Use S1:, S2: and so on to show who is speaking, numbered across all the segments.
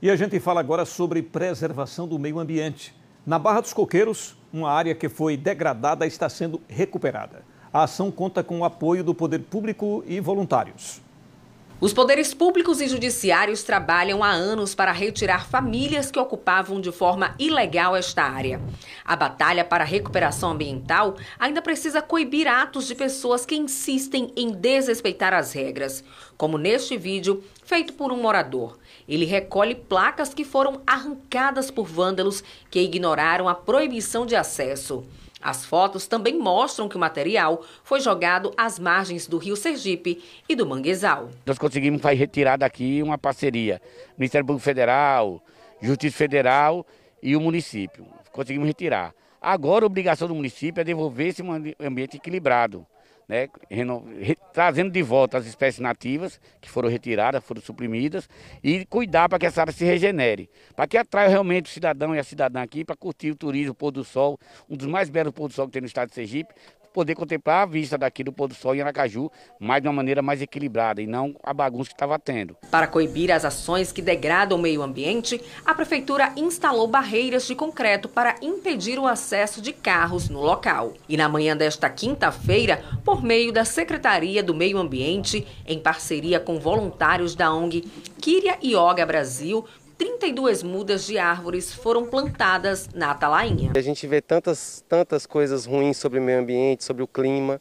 S1: E a gente fala agora sobre preservação do meio ambiente. Na Barra dos Coqueiros, uma área que foi degradada está sendo recuperada. A ação conta com o apoio do poder público e voluntários.
S2: Os poderes públicos e judiciários trabalham há anos para retirar famílias que ocupavam de forma ilegal esta área. A batalha para a recuperação ambiental ainda precisa coibir atos de pessoas que insistem em desrespeitar as regras, como neste vídeo feito por um morador. Ele recolhe placas que foram arrancadas por vândalos que ignoraram a proibição de acesso. As fotos também mostram que o material foi jogado às margens do rio Sergipe e do Manguezal.
S1: Nós conseguimos retirar daqui uma parceria. Ministério Público Federal, Justiça Federal e o município. Conseguimos retirar. Agora a obrigação do município é devolver esse ambiente equilibrado né, trazendo de volta as espécies nativas que foram retiradas, foram suprimidas, e cuidar para que essa área se regenere, para que atraia realmente o cidadão e a cidadã aqui para curtir o turismo, o pôr do sol, um dos mais belos pôr do sol que tem no estado de Sergipe, poder contemplar a vista daqui do pôr do sol em Aracaju, mais de uma maneira mais equilibrada e não a bagunça que estava tendo.
S2: Para coibir as ações que degradam o meio ambiente, a prefeitura instalou barreiras de concreto para impedir o acesso de carros no local. E na manhã desta quinta-feira, por meio da Secretaria do Meio Ambiente, em parceria com voluntários da ONG Kiria Oga Brasil, 32 mudas de árvores foram plantadas na Atalainha.
S1: A gente vê tantas, tantas coisas ruins sobre o meio ambiente, sobre o clima,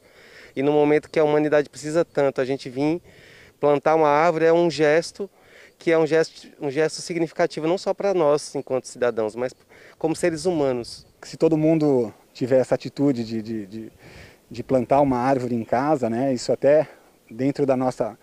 S1: e no momento que a humanidade precisa tanto, a gente vir plantar uma árvore é um gesto que é um gesto, um gesto significativo não só para nós enquanto cidadãos, mas como seres humanos. Se todo mundo tiver essa atitude de, de, de, de plantar uma árvore em casa, né, isso até dentro da nossa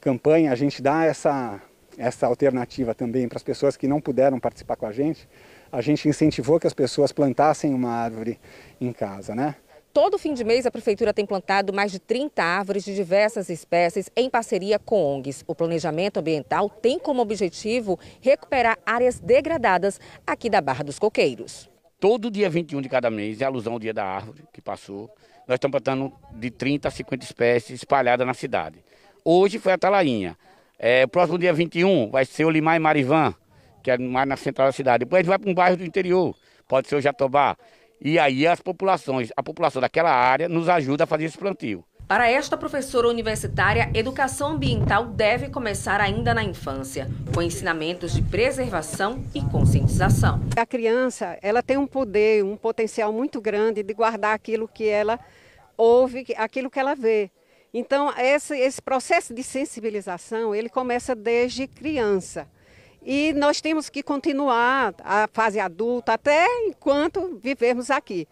S1: campanha a gente dá essa essa alternativa também para as pessoas que não puderam participar com a gente, a gente incentivou que as pessoas plantassem uma árvore em casa, né?
S2: Todo fim de mês, a Prefeitura tem plantado mais de 30 árvores de diversas espécies em parceria com ONGs. O planejamento ambiental tem como objetivo recuperar áreas degradadas aqui da Barra dos Coqueiros.
S1: Todo dia 21 de cada mês, em é alusão ao dia da árvore que passou, nós estamos plantando de 30 a 50 espécies espalhadas na cidade. Hoje foi a talainha. É, próximo dia 21 vai ser o Limar e Marivan, que é mais na central da cidade. Depois a gente vai para um bairro do interior, pode ser o Jatobá. E aí as populações, a população daquela área nos ajuda a fazer esse plantio.
S2: Para esta professora universitária, educação ambiental deve começar ainda na infância, com ensinamentos de preservação e conscientização. A criança, ela tem um poder, um potencial muito grande de guardar aquilo que ela ouve, aquilo que ela vê. Então, esse, esse processo de sensibilização, ele começa desde criança. E nós temos que continuar a fase adulta até enquanto vivermos aqui.